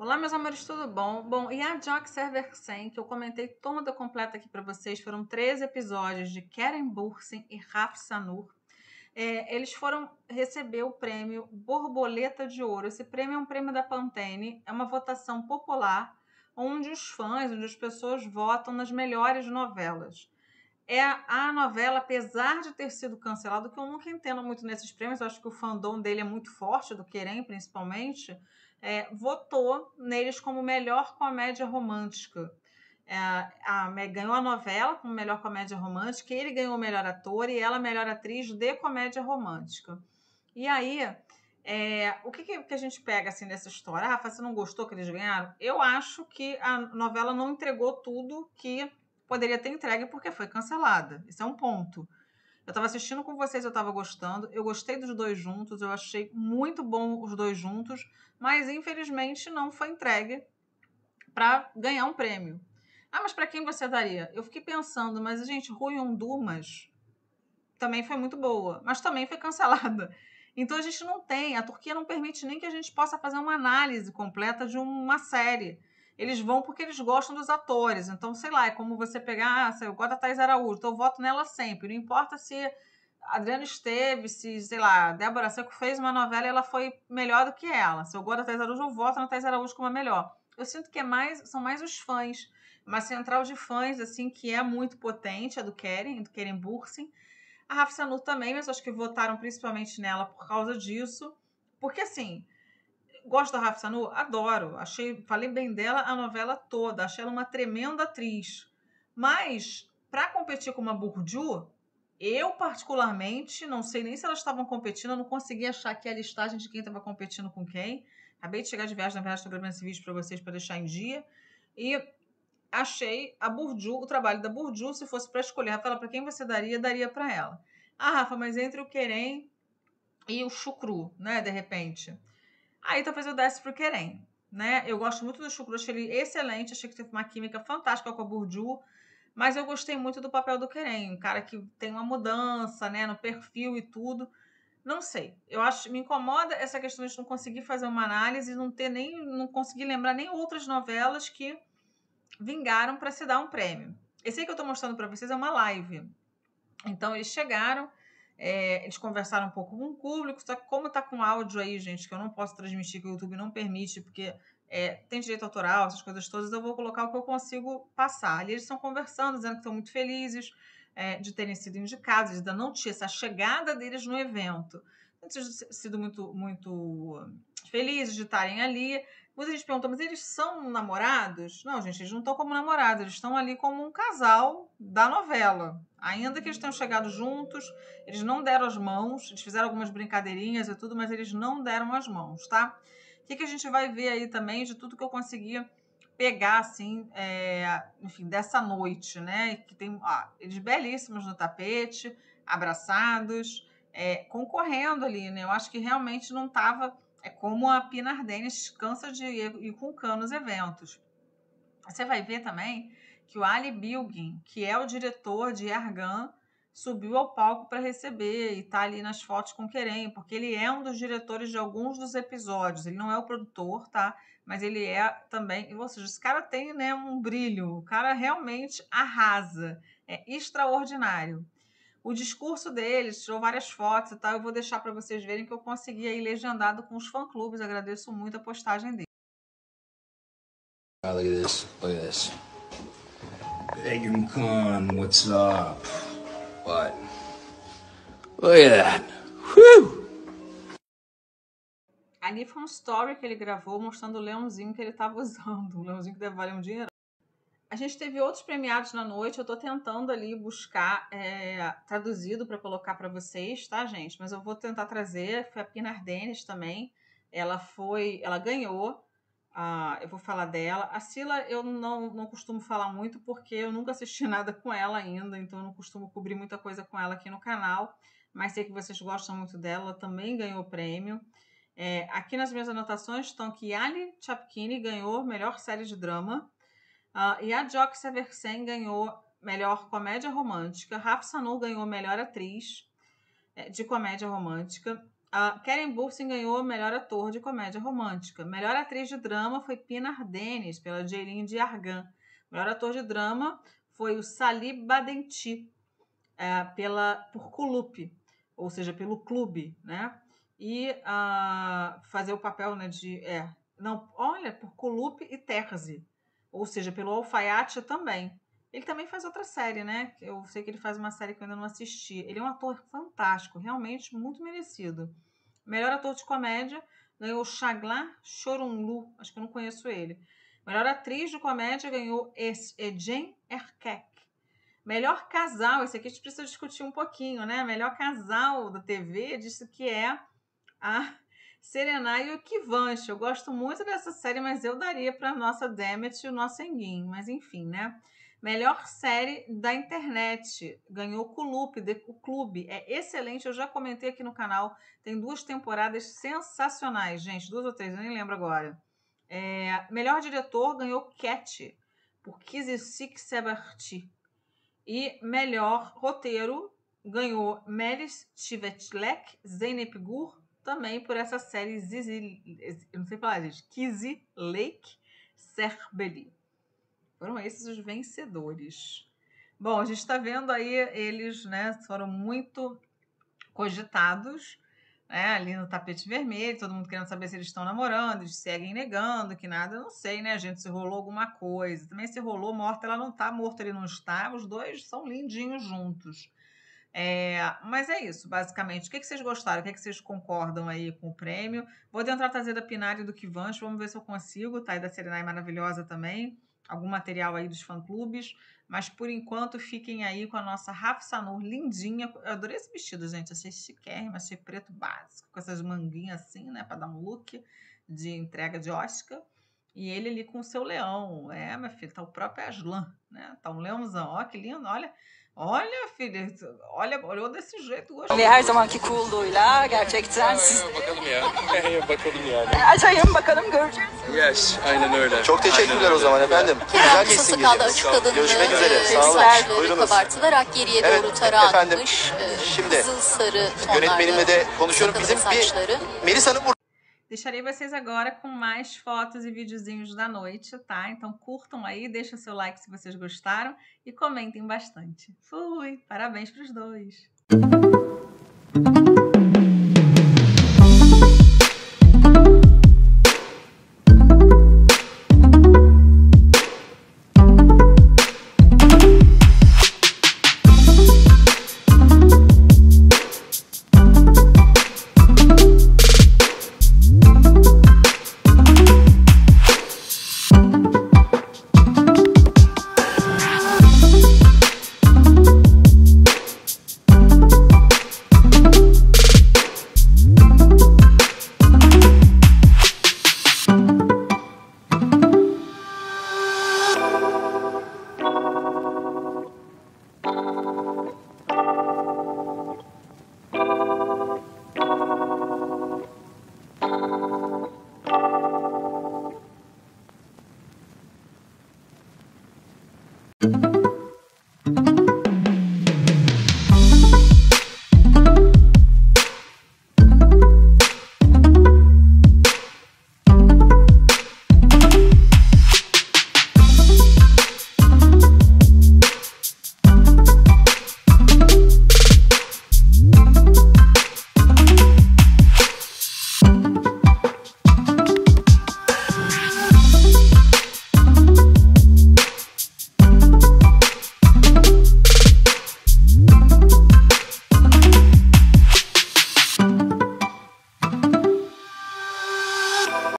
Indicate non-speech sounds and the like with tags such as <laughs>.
Olá, meus amores, tudo bom? Bom, e a Jock Server 100, que eu comentei toda completa aqui para vocês, foram três episódios de Karen Bursin e Raf Sanur. É, eles foram receber o prêmio Borboleta de Ouro. Esse prêmio é um prêmio da Pantene, é uma votação popular, onde os fãs, onde as pessoas votam nas melhores novelas. É a novela, apesar de ter sido cancelado, que eu nunca entendo muito nesses prêmios, eu acho que o fandom dele é muito forte, do Querem principalmente, é, votou neles como melhor comédia romântica. É, a, ganhou a novela como melhor comédia romântica, ele ganhou o melhor ator e ela melhor atriz de comédia romântica. E aí, é, o que, que, a gente pega assim nessa história? Ah, você não gostou que eles ganharam? Eu acho que a novela não entregou tudo que poderia ter entregue porque foi cancelada. Isso é um ponto. Eu estava assistindo com vocês, eu estava gostando. Eu gostei dos dois juntos, eu achei muito bom os dois juntos, mas infelizmente não foi entregue para ganhar um prêmio. Ah, mas para quem você daria? Eu fiquei pensando, mas gente, Rui Ondumas também foi muito boa, mas também foi cancelada. <laughs> Então a gente não tem, a Turquia não permite nem que a gente possa fazer uma análise completa de uma série eles vão porque eles gostam dos atores. Então, sei lá, é como você pegar, ah, eu gosto da Thais Araújo, então eu voto nela sempre. Não importa se Adriana Esteves, se, sei lá, Débora Seco fez uma novela e ela foi melhor do que ela. Se eu gosto da Thais Araújo, eu voto na Thais Araújo como a melhor. Eu sinto que é mais, são mais os fãs. É uma central de fãs, assim, que é muito potente, a do Keren, do Keren Bursin. A Rafa Sanu também, mas acho que votaram principalmente nela por causa disso. Porque, assim, Gosto da Rafa Sanu? Adoro. Achei, falei bem dela a novela toda. Achei ela uma tremenda atriz. Mas, para competir com uma Bourdieu, eu, particularmente, não sei nem se elas estavam competindo, eu não consegui achar aqui a listagem de quem estava competindo com quem. Acabei de chegar de viagem, na verdade, estou gravando esse vídeo para vocês para deixar em dia. E achei a Bourdieu, o trabalho da Bourdieu, se fosse para escolher, Rafaela, para quem você daria, daria para ela. Ah, Rafa, mas entre o Querem e o Chucru, né, de repente. Aí talvez eu desse pro Querem, né? Eu gosto muito do Chucro, achei ele excelente, achei que teve uma química fantástica com a Bourdieu, mas eu gostei muito do papel do Querem, um cara que tem uma mudança, né, no perfil e tudo. Não sei, eu acho, me incomoda essa questão de não conseguir fazer uma análise, não ter nem, não conseguir lembrar nem outras novelas que vingaram para se dar um prêmio. Esse aí que eu estou mostrando para vocês é uma live. Então eles chegaram, é, eles conversaram um pouco com o público, só que como está com áudio aí, gente, que eu não posso transmitir, que o YouTube não permite, porque é, tem direito autoral, essas coisas todas, eu vou colocar o que eu consigo passar. Ali eles estão conversando, dizendo que estão muito felizes é, de terem sido indicados, eles ainda não tinha essa chegada deles no evento. Eles sido muito, muito hum, felizes de estarem ali, Muita gente perguntou, mas eles são namorados? Não, gente, eles não estão como namorados, eles estão ali como um casal da novela. Ainda que eles tenham chegado juntos, eles não deram as mãos, eles fizeram algumas brincadeirinhas e tudo, mas eles não deram as mãos, tá? O que, que a gente vai ver aí também de tudo que eu conseguia pegar, assim, é, enfim, dessa noite, né? Que tem ó, eles belíssimos no tapete, abraçados, é, concorrendo ali, né? Eu acho que realmente não estava é como a Pina Ardenes cansa de ir com cano nos eventos. Você vai ver também que o Ali Bilgin, que é o diretor de Ergan, subiu ao palco para receber e está ali nas fotos com Kerem, porque ele é um dos diretores de alguns dos episódios. Ele não é o produtor, tá? Mas ele é também. Ou seja, esse cara tem né, um brilho, o cara realmente arrasa, é extraordinário o discurso deles, tirou várias fotos e tal. Eu vou deixar para vocês verem que eu consegui aí legendado com os fã-clubes. Agradeço muito a postagem dele. Olha isso, olha isso. Begum Khan, what's up? What? Look at that. Ali foi um story que ele gravou mostrando o leãozinho que ele estava <laughs> usando. Um leãozinho que deve valer um dinheiro. A gente teve outros premiados na noite, eu estou tentando ali buscar é, traduzido para colocar para vocês, tá, gente? Mas eu vou tentar trazer. Foi a Pina Dennis também. Ela foi, ela ganhou. Ah, eu vou falar dela. A Sila eu não, não costumo falar muito porque eu nunca assisti <laughs> nada com ela ainda, então eu não costumo cobrir muita coisa com ela aqui no canal. Mas sei que vocês gostam muito dela, ela também ganhou o prêmio. É, aqui nas minhas anotações estão que Ali Chapkini ganhou melhor série de drama Uh, e a Jock Seversen ganhou melhor comédia romântica. Rafa Sanur ganhou melhor atriz é, de comédia romântica. Uh, Karen ganhou melhor ator de comédia romântica. Melhor atriz de drama foi Pina Ardenes, pela Jailin de Argan. Melhor ator de drama foi o Salib Badenti, é, pela, por Kulup, ou seja, pelo clube, né? E uh, fazer o papel né, de. É, não, olha, por Kulup e Terzi ou seja, pelo Alfaiate também. Ele também faz outra série, né? Eu sei que ele faz uma série que eu ainda não assisti. Ele é um ator fantástico, realmente muito merecido. Melhor ator de comédia ganhou Chagla Chorunlu. Acho que eu não conheço ele. Melhor atriz de comédia ganhou Ejen Erkek. Melhor casal, esse aqui a gente precisa discutir um pouquinho, né? Melhor casal da TV disse que é a Serenai e o Kivanche. Eu gosto muito dessa série, mas eu daria para nossa Demet e o nosso Enguin. Mas enfim, né? Melhor série da internet. Ganhou o Clube, o Clube. É excelente. Eu já comentei aqui no canal. Tem duas temporadas sensacionais, gente. Duas ou três, eu nem lembro agora. É, melhor diretor ganhou Cat, por Kizisik Seberti. E melhor roteiro ganhou Melis Tivetlek, Zeynep Gur também por essa série Zizi, eu não sei falar, gente, Kizzy Lake Serbeli. Foram esses os vencedores. Bom, a gente está vendo aí, eles né, foram muito cogitados né, ali no tapete vermelho, todo mundo querendo saber se eles estão namorando, eles seguem negando, que nada, não sei, né, gente, se rolou alguma coisa. Também se rolou morta, ela não está morta, ele não está, os dois são lindinhos juntos. É, mas é isso, basicamente. O que, que vocês gostaram? O que, que vocês concordam aí com o prêmio? Vou tentar trazer da Pinari do Kivancho, vamos ver se eu consigo, tá? E da Serenai maravilhosa também. Algum material aí dos fã-clubes. Mas por enquanto, fiquem aí com a nossa Rafa Sanur lindinha. Eu adorei esse vestido, gente. Achei chiquérrimo, achei preto básico, com essas manguinhas assim, né? Pra dar um look de entrega de Oscar. E ele ali com o seu leão. É, meu filho tá o próprio Aslan, né? Tá um leãozão. Ó, que lindo, olha. Hala Filit. Hala orada sürecek ulaşıyor. Ve her zamanki coolluğuyla gerçekten siz... bakalım ya. <laughs> bakalım yani. Açayım bakalım göreceğiz. Yes, aynen öyle. Çok teşekkürler Aynen o zaman efendim. Güzel Kerem geçsin gece. kaldı açıkladığında Görüşmek üzere. Sağ olun. Sesler böyle kabartılarak geriye Evet, doğru tarağı efendim. E, Şimdi, Kızıl sarı tonlarda. Yönetmenimle de konuşuyorum. Bizim bir Melisa'nın bu Deixarei vocês agora com mais fotos e videozinhos da noite, tá? Então curtam aí, deixem seu like se vocês gostaram e comentem bastante. Fui! Parabéns para os dois!